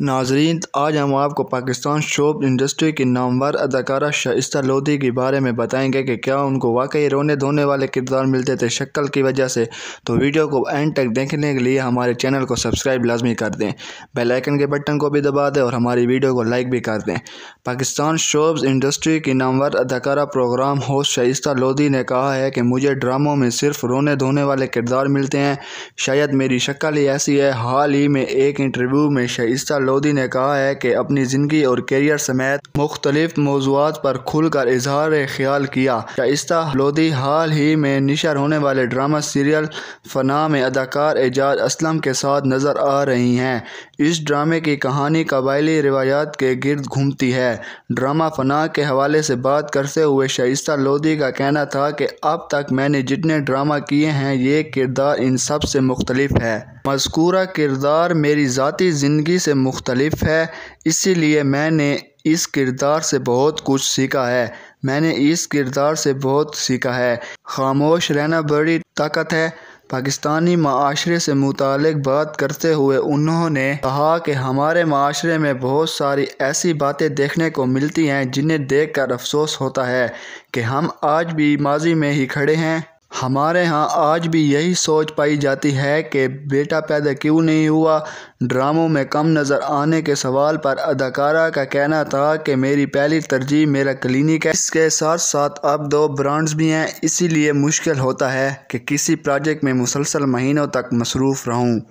नाजरीन आज हम आपको पाकिस्तान शोब इंडस्ट्री की नामवर अदाकारा शाइस्ता लोधी के बारे में बताएंगे कि क्या उनको वाकई रोने धोने वाले किरदार मिलते थे शक्ल की वजह से तो वीडियो को एंड तक देखने के लिए हमारे चैनल को सब्सक्राइब लाजमी कर दें बेल आइकन के बटन को भी दबा दें और हमारी वीडियो को लाइक भी कर दें पाकिस्तान शोब इंडस्ट्री की नामवर अदाकारा प्रोग्राम होस्ट शाइस्ता लोधी ने कहा है कि मुझे ड्रामों में सिर्फ रोने धोने वाले किरदार मिलते हैं शायद मेरी शक्ल ही ऐसी है हाल ही में एक इंटरव्यू में शाइस्ता लोधी ने कहा है कि अपनी ज़िंदगी और करियर समेत मुख्तलिफ मौजूद पर खुलकर इजहार ख्याल किया शाइस्ता लोधी हाल ही में निशर होने वाले ड्रामा सीरियल फ़ना में अदाकार एजाज असलम के साथ नज़र आ रही हैं इस ड्रामे की कहानी कबायली रिवायात के गिर्द घूमती है ड्रामा फ़ना के हवाले से बात करते हुए शाइस्ता लोधी का कहना था कि अब तक मैंने जितने ड्रामा किए हैं ये किरदार इन सब से मुख्तलिफ है मस्कूरा किरदार मेरी जतीी ज़िंदगी से मुख मुख्तलफ़ है इसीलिए मैंने इस किरदार से बहुत कुछ सीखा है मैंने इस किरदार से बहुत सीखा है खामोश रहना बड़ी ताकत है पाकिस्तानी माशरे से मुतक बात करते हुए उन्होंने कहा कि हमारे माशरे में बहुत सारी ऐसी बातें देखने को मिलती हैं जिन्हें देख कर अफसोस होता है कि हम आज भी माजी में ही खड़े हैं हमारे यहाँ आज भी यही सोच पाई जाती है कि बेटा पैदा क्यों नहीं हुआ ड्रामों में कम नज़र आने के सवाल पर अदाकारा का कहना था कि मेरी पहली तरजीह मेरा क्लिनिक है इसके साथ साथ अब दो ब्रांड्स भी हैं इसीलिए मुश्किल होता है कि किसी प्रोजेक्ट में मुसलसल महीनों तक मसरूफ़ रहूं